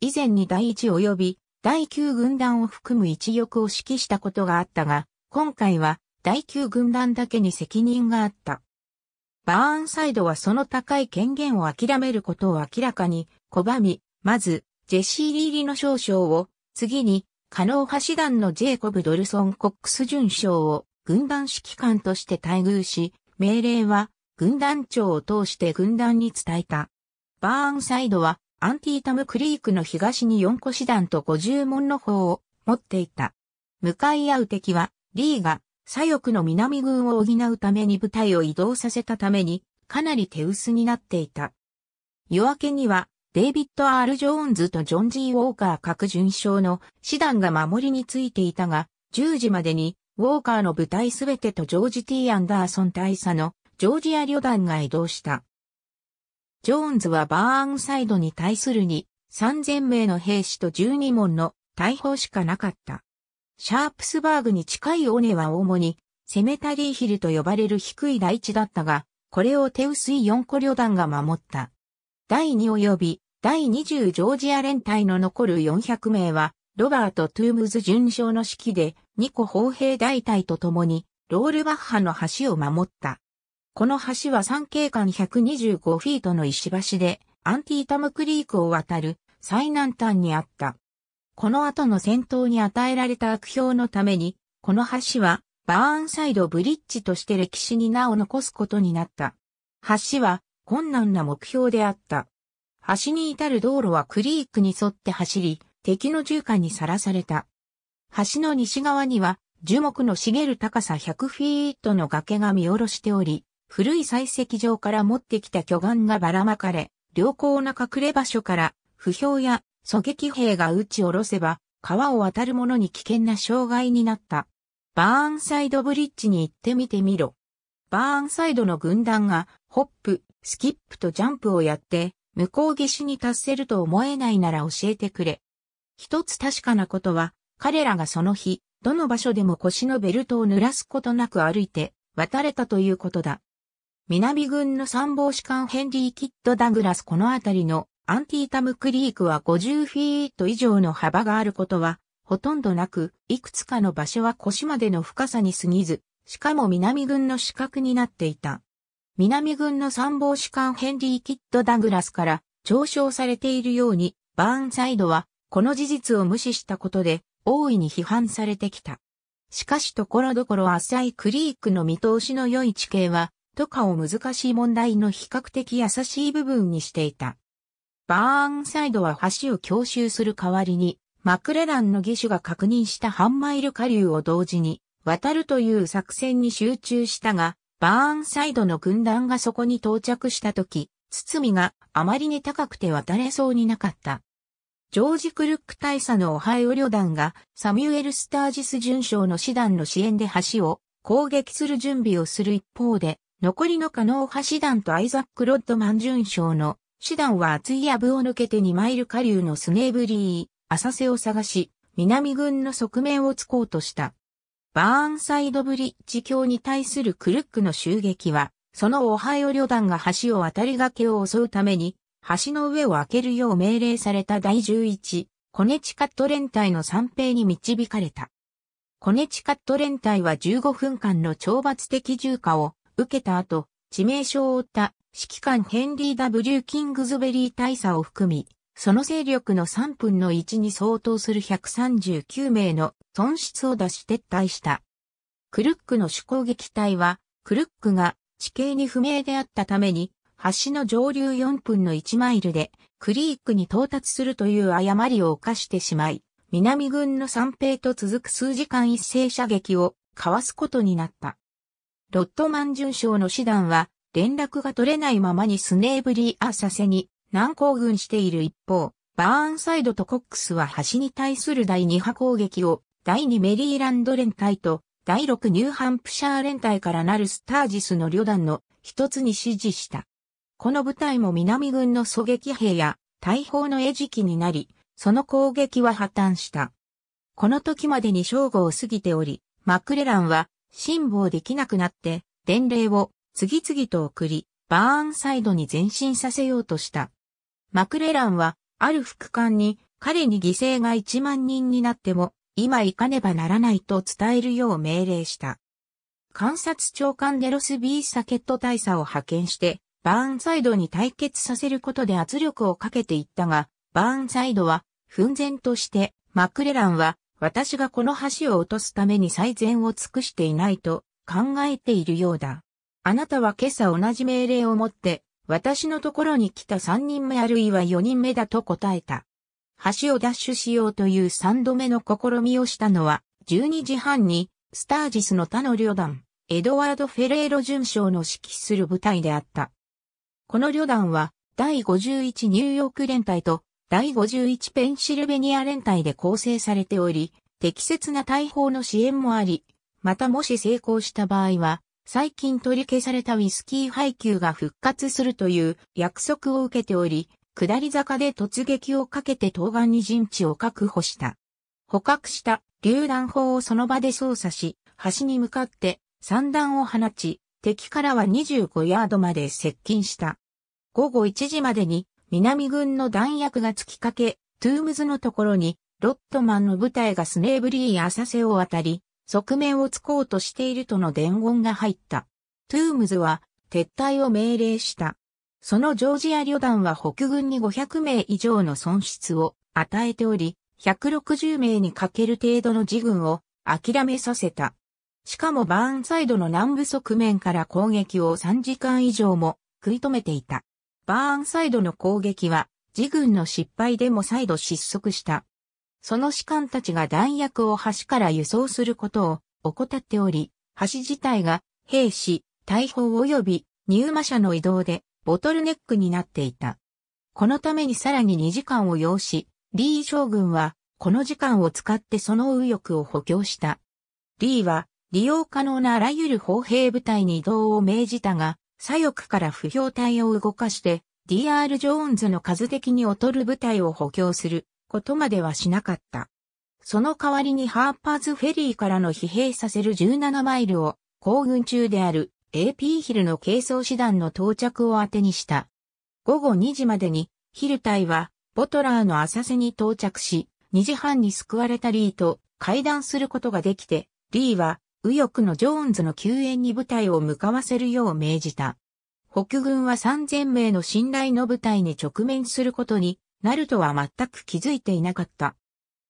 以前に第一及び第九軍団を含む一翼を指揮したことがあったが、今回は第九軍団だけに責任があった。バーンサイドはその高い権限を諦めることを明らかに拒み、まず、ジェシー・リーリの少将を、次に、カノー派師団のジェイコブ・ドルソン・コックス巡将を軍団指揮官として待遇し、命令は軍団長を通して軍団に伝えた。バーンサイドはアンティータムクリークの東に4個師団と50門の砲を持っていた。向かい合う敵はリーが左翼の南軍を補うために部隊を移動させたために、かなり手薄になっていた。夜明けには、デイビッド・ R・ ジョーンズとジョン・ジー・ウォーカー各巡将の師団が守りについていたが、10時までに、ウォーカーの部隊すべてとジョージ・ T・ アンダーソン大佐のジョージア旅団が移動した。ジョーンズはバーンサイドに対するに3000名の兵士と12門の大砲しかなかった。シャープスバーグに近い尾根は主に、セメタリーヒルと呼ばれる低い台地だったが、これを手薄い4個旅団が守った。第2及び第20ジョージア連隊の残る400名は、ロバート・トゥームズ巡将の指揮で、2個砲兵大隊と共に、ロールバッハの橋を守った。この橋は3景間125フィートの石橋で、アンティータムクリークを渡る最南端にあった。この後の戦闘に与えられた悪評のために、この橋はバーンサイドブリッジとして歴史に名を残すことになった。橋は困難な目標であった。橋に至る道路はクリークに沿って走り、敵の重火にさらされた。橋の西側には樹木の茂る高さ100フィートの崖が見下ろしており、古い採石場から持ってきた巨岩がばらまかれ、良好な隠れ場所から、不評や狙撃兵が撃ち下ろせば、川を渡る者に危険な障害になった。バーンサイドブリッジに行ってみてみろ。バーンサイドの軍団が、ホップ、スキップとジャンプをやって、向こう岸に達せると思えないなら教えてくれ。一つ確かなことは、彼らがその日、どの場所でも腰のベルトを濡らすことなく歩いて、渡れたということだ。南軍の参謀士官ヘンリー・キッド・ダグラスこの辺りのアンティータムクリークは50フィート以上の幅があることは、ほとんどなく、いくつかの場所は腰までの深さに過ぎず、しかも南軍の死角になっていた。南軍の参謀士官ヘンリー・キッド・ダグラスから嘲笑されているように、バーンサイドはこの事実を無視したことで大いに批判されてきた。しかしところどころ浅いクリークの見通しの良い地形は、とかを難しい問題の比較的優しい部分にしていた。バーンサイドは橋を強襲する代わりに、マクレランの義手が確認した半マイル下流を同時に渡るという作戦に集中したが、バーンサイドの軍団がそこに到着した時、包みがあまりに高くて渡れそうになかった。ジョージ・クルック大佐のオハイオ旅団がサミュエル・スタージス巡将の師団の支援で橋を攻撃する準備をする一方で、残りの加納派師団とアイザック・ロッドマン巡将の師団は厚い藪を抜けて2マイル下流のスネーブリー、浅瀬を探し、南軍の側面を突こうとした。バーンサイドブリッジ橋に対するクルックの襲撃は、そのオハイオ旅団が橋を渡りがけを襲うために、橋の上を開けるよう命令された第11、コネチカット連隊の三兵に導かれた。コネチカット連隊は15分間の懲罰的重火を受けた後、致命傷を負った指揮官ヘンリー・ W・ キングズベリー大佐を含み、その勢力の3分の1に相当する139名の損失を出し撤退した。クルックの主攻撃隊は、クルックが地形に不明であったために、橋の上流4分の1マイルで、クリークに到達するという誤りを犯してしまい、南軍の三兵と続く数時間一斉射撃をかわすことになった。ロットマン准将の師団は、連絡が取れないままにスネーブリーアサセに難航軍している一方、バーンサイドとコックスは橋に対する第2波攻撃を、第2メリーランド連隊と、第6ニューハンプシャー連隊からなるスタージスの旅団の一つに指示した。この部隊も南軍の狙撃兵や大砲の餌食になり、その攻撃は破綻した。この時までに正午を過ぎており、マクレランは辛抱できなくなって、伝令を次々と送り、バーンサイドに前進させようとした。マクレランは、ある副官に、彼に犠牲が1万人になっても、今行かねばならないと伝えるよう命令した。監察長官デロス・ビー・サケット大佐を派遣して、バーンサイドに対決させることで圧力をかけていったが、バーンサイドは、奮然として、マクレランは、私がこの橋を落とすために最善を尽くしていないと考えているようだ。あなたは今朝同じ命令を持って、私のところに来た3人目あるいは4人目だと答えた。橋を奪取しようという3度目の試みをしたのは、12時半に、スタージスの他の旅団、エドワード・フェレーロ巡将の指揮する部隊であった。この旅団は、第51ニューヨーク連隊と、第51ペンシルベニア連隊で構成されており、適切な大砲の支援もあり、またもし成功した場合は、最近取り消されたウィスキー配給が復活するという約束を受けており、下り坂で突撃をかけて東岸に陣地を確保した。捕獲した榴弾砲をその場で操作し、橋に向かって散弾を放ち、敵からは25ヤードまで接近した。午後1時までに南軍の弾薬が突きかけ、トゥームズのところに、ロットマンの部隊がスネーブリー浅瀬を渡り、側面を突こうとしているとの伝言が入った。トゥームズは、撤退を命令した。そのジョージア旅団は北軍に500名以上の損失を与えており、160名にかける程度の自軍を諦めさせた。しかもバーンサイドの南部側面から攻撃を3時間以上も食い止めていた。バーンサイドの攻撃は、自軍の失敗でも再度失速した。その士官たちが弾薬を橋から輸送することを怠っており、橋自体が兵士、大砲及び入馬車の移動でボトルネックになっていた。このためにさらに2時間を要し、リー将軍はこの時間を使ってその右翼を補強した。リーは利用可能なあらゆる砲兵部隊に移動を命じたが、左翼から不評体を動かして、DR・ ジョーンズの数的に劣る部隊を補強することまではしなかった。その代わりにハーパーズフェリーからの疲弊させる17マイルを行軍中である AP ヒルの軽装師団の到着を当てにした。午後2時までにヒル隊はボトラーの浅瀬に到着し、2時半に救われたリーと会談することができて、リーは右翼のジョーンズの救援に部隊を向かわせるよう命じた。北軍は3000名の信頼の部隊に直面することになるとは全く気づいていなかった。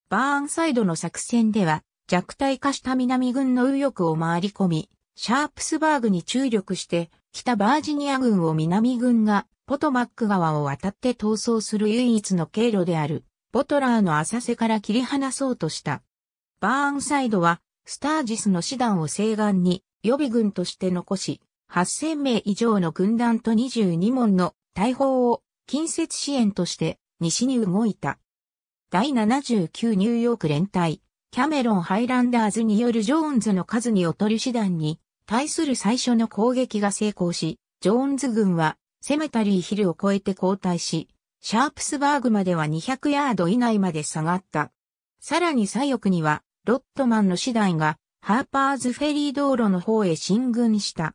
バーンサイドの作戦では弱体化した南軍の右翼を回り込み、シャープスバーグに注力して北バージニア軍を南軍がポトマック川を渡って逃走する唯一の経路であるボトラーの浅瀬から切り離そうとした。バーンサイドはスタージスの師団を西岸に予備軍として残し、8000名以上の軍団と22門の大砲を近接支援として西に動いた。第79ニューヨーク連隊、キャメロンハイランダーズによるジョーンズの数に劣る師団に対する最初の攻撃が成功し、ジョーンズ軍はセメタリーヒルを越えて後退し、シャープスバーグまでは200ヤード以内まで下がった。さらに左翼にはロットマンの次第が、ハーパーズフェリー道路の方へ進軍した。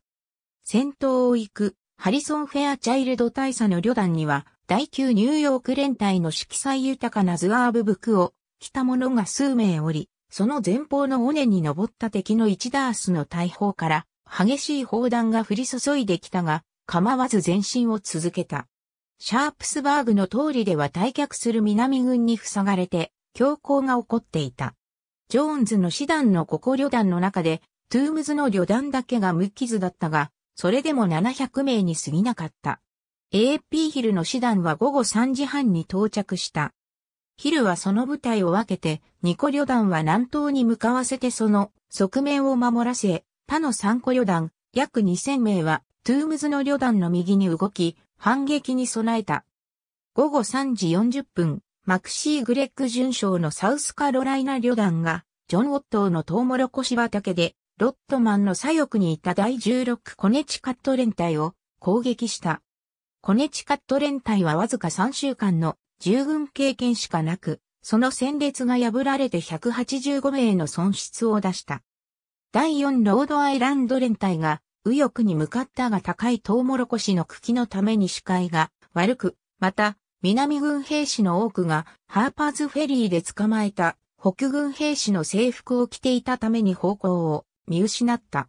戦闘を行く、ハリソン・フェアチャイルド大佐の旅団には、第9ニューヨーク連隊の色彩豊かなズアーブ服を着た者が数名おり、その前方の尾根に登った敵の1ダースの大砲から激しい砲弾が降り注いできたが、構わず前進を続けた。シャープスバーグの通りでは退却する南軍に塞がれて、強行が起こっていた。ジョーンズの師団のここ旅団の中で、トゥームズの旅団だけが無傷だったが、それでも700名に過ぎなかった。AP ヒルの師団は午後3時半に到着した。ヒルはその部隊を分けて、2個旅団は南東に向かわせてその側面を守らせ、他の3個旅団、約2000名は、トゥームズの旅団の右に動き、反撃に備えた。午後3時40分、マクシー・グレッグ巡将のサウスカロライナ旅団が、ジョン・オットーのトウモロコシ畑で、ロットマンの左翼にいた第16コネチカット連隊を攻撃した。コネチカット連隊はわずか3週間の従軍経験しかなく、その戦列が破られて185名の損失を出した。第4ロードアイランド連隊が右翼に向かったが高いトウモロコシの茎のために視界が悪く、また南軍兵士の多くがハーパーズフェリーで捕まえた北軍兵士の制服を着ていたために方向を見失った。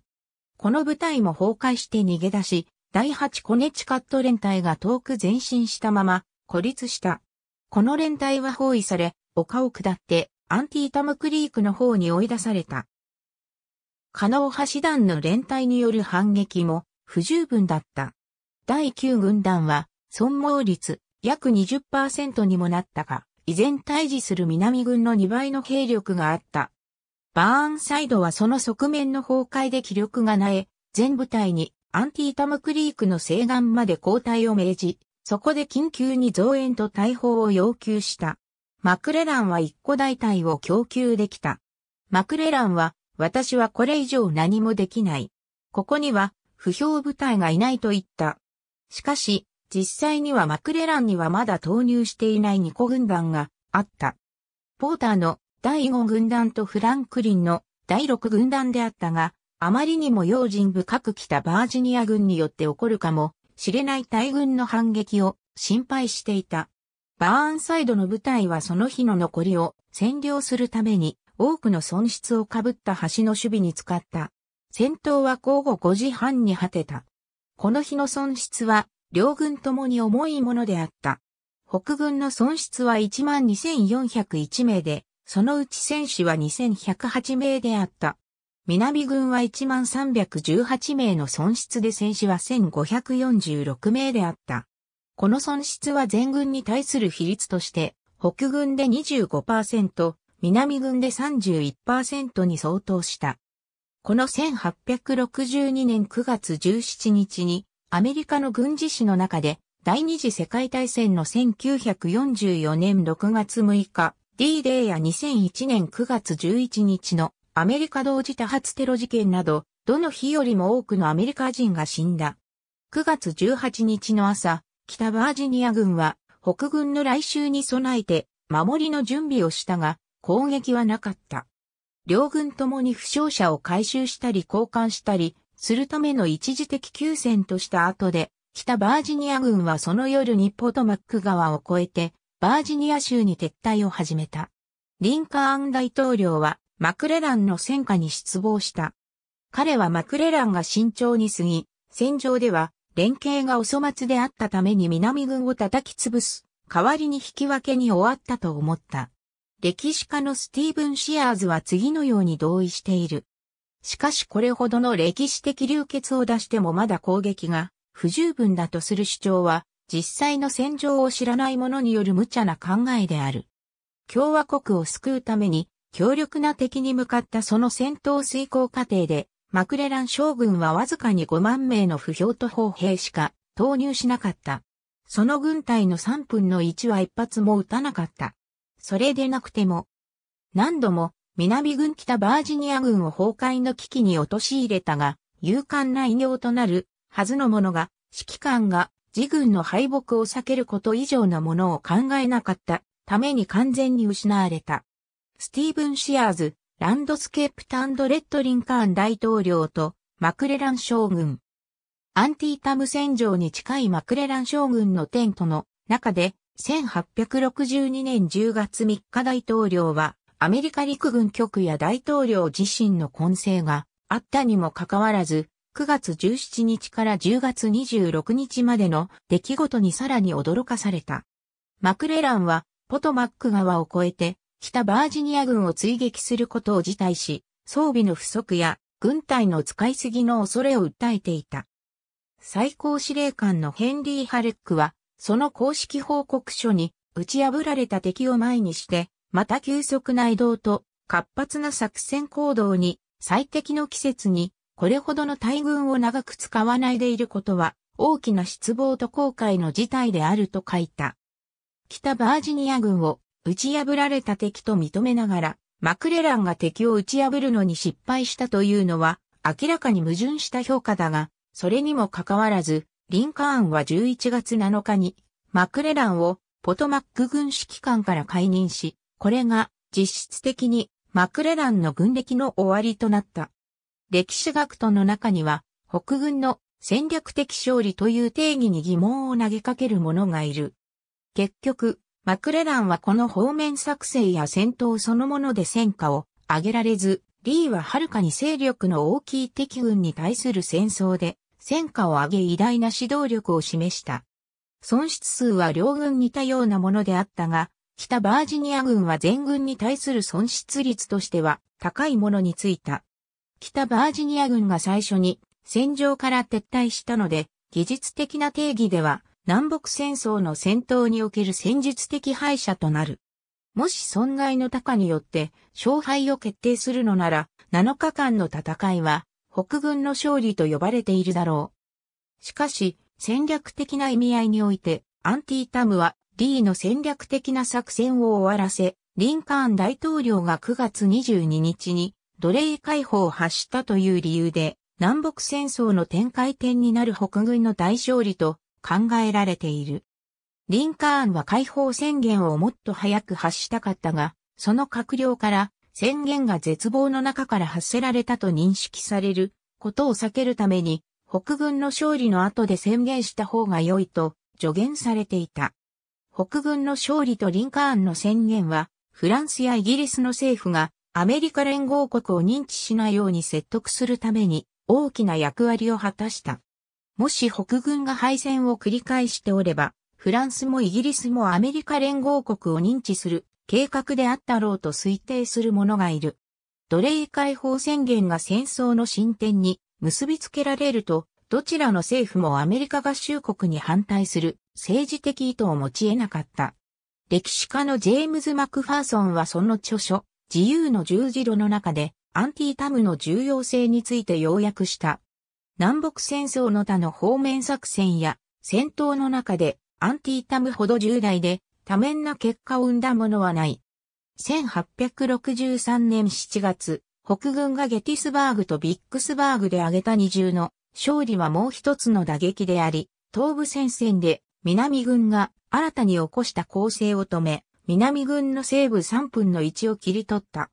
この部隊も崩壊して逃げ出し、第8コネチカット連隊が遠く前進したまま孤立した。この連隊は包囲され、丘を下ってアンティータムクリークの方に追い出された。カノー橋団の連隊による反撃も不十分だった。第9軍団は、損耗率、約20%にもなったが、依然退治する南軍の2倍の兵力があった。バーンサイドはその側面の崩壊で気力がなえ、全部隊にアンティータムクリークの西岸まで交代を命じ、そこで緊急に増援と大砲を要求した。マクレランは一個大隊を供給できた。マクレランは、私はこれ以上何もできない。ここには、不評部隊がいないと言った。しかし、実際にはマクレランにはまだ投入していない2個軍団があった。ポーターの第5軍団とフランクリンの第6軍団であったが、あまりにも用心深く来たバージニア軍によって起こるかもしれない大軍の反撃を心配していた。バーンサイドの部隊はその日の残りを占領するために多くの損失をかぶった橋の守備に使った。戦闘は午後5時半に果てた。この日の損失は両軍ともに重いものであった。北軍の損失は12,401名で、そのうち戦士は2,108名であった。南軍は1318名の損失で戦士は1546名であった。この損失は全軍に対する比率として、北軍で25%、南軍で31%に相当した。この1862年9月17日にアメリカの軍事史の中で、第二次世界大戦の1944年6月6日、D デーや2001年9月11日のアメリカ同時多発テロ事件など、どの日よりも多くのアメリカ人が死んだ。9月18日の朝、北バージニア軍は北軍の来襲に備えて守りの準備をしたが、攻撃はなかった。両軍ともに負傷者を回収したり交換したり、するための一時的休戦とした後で、北バージニア軍はその夜にポトマック川を越えて、バージニア州に撤退を始めた。リンカーン大統領はマクレランの戦火に失望した。彼はマクレランが慎重に過ぎ、戦場では連携がお粗末であったために南軍を叩き潰す、代わりに引き分けに終わったと思った。歴史家のスティーブン・シアーズは次のように同意している。しかしこれほどの歴史的流血を出してもまだ攻撃が不十分だとする主張は、実際の戦場を知らない者による無茶な考えである。共和国を救うために、強力な敵に向かったその戦闘遂行過程で、マクレラン将軍はわずかに5万名の不評と砲兵しか投入しなかった。その軍隊の3分の1は一発も撃たなかった。それでなくても、何度も南軍北バージニア軍を崩壊の危機に陥れたが、勇敢な異業となるはずのものが、指揮官が自軍の敗北を避けること以上のものを考えなかったために完全に失われた。スティーブン・シアーズ、ランドスケープタンド・レッド・リンカーン大統領とマクレラン将軍。アンティータム戦場に近いマクレラン将軍のテントの中で1862年10月3日大統領はアメリカ陸軍局や大統領自身の混成があったにもかかわらず、9月17日から10月26日までの出来事にさらに驚かされた。マクレランはポトマック川を越えて北バージニア軍を追撃することを辞退し、装備の不足や軍隊の使いすぎの恐れを訴えていた。最高司令官のヘンリー・ハルックは、その公式報告書に打ち破られた敵を前にして、また急速な移動と活発な作戦行動に最適の季節にこれほどの大軍を長く使わないでいることは大きな失望と後悔の事態であると書いた。北バージニア軍を打ち破られた敵と認めながら、マクレランが敵を打ち破るのに失敗したというのは明らかに矛盾した評価だが、それにもかかわらず、リンカーンは11月7日にマクレランをポトマック軍指揮官から解任し、これが実質的にマクレランの軍歴の終わりとなった。歴史学徒の中には、北軍の戦略的勝利という定義に疑問を投げかける者がいる。結局、マクレランはこの方面作戦や戦闘そのもので戦果を上げられず、リーははるかに勢力の大きい敵軍に対する戦争で戦果を上げ偉大な指導力を示した。損失数は両軍似たようなものであったが、北バージニア軍は全軍に対する損失率としては高いものについた。北バージニア軍が最初に戦場から撤退したので、技術的な定義では南北戦争の戦闘における戦術的敗者となる。もし損害の高によって勝敗を決定するのなら、7日間の戦いは北軍の勝利と呼ばれているだろう。しかし、戦略的な意味合いにおいて、アンティータムはリーの戦略的な作戦を終わらせ、リンカーン大統領が9月22日に奴隷解放を発したという理由で、南北戦争の展開点になる北軍の大勝利と考えられている。リンカーンは解放宣言をもっと早く発したかったが、その閣僚から宣言が絶望の中から発せられたと認識されることを避けるために、北軍の勝利の後で宣言した方が良いと助言されていた。北軍の勝利とリンカーンの宣言は、フランスやイギリスの政府がアメリカ連合国を認知しないように説得するために大きな役割を果たした。もし北軍が敗戦を繰り返しておれば、フランスもイギリスもアメリカ連合国を認知する計画であったろうと推定する者がいる。奴隷解放宣言が戦争の進展に結びつけられると、どちらの政府もアメリカ合衆国に反対する政治的意図を持ち得なかった。歴史家のジェームズ・マクファーソンはその著書、自由の十字路の中で、アンティタムの重要性について要約した。南北戦争の他の方面作戦や戦闘の中でアンティタムほど重大で多面な結果を生んだものはない。1863年7月、北軍がゲティスバーグとビックスバーグで挙げた二重の勝利はもう一つの打撃であり、東部戦線で南軍が新たに起こした攻勢を止め、南軍の西部3分の1を切り取った。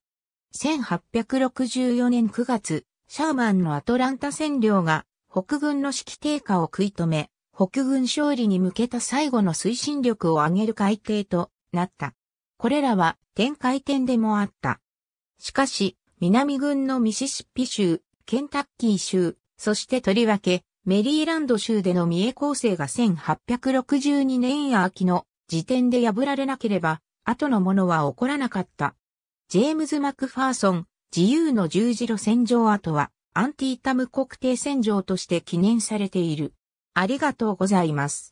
1864年9月、シャーマンのアトランタ占領が北軍の指揮低下を食い止め、北軍勝利に向けた最後の推進力を上げる改定となった。これらは展開点でもあった。しかし、南軍のミシシッピ州、ケンタッキー州、そしてとりわけ、メリーランド州での三重構成が1862年秋の時点で破られなければ、後のものは起こらなかった。ジェームズ・マクファーソン、自由の十字路戦場跡は、アンティータム国定戦場として記念されている。ありがとうございます。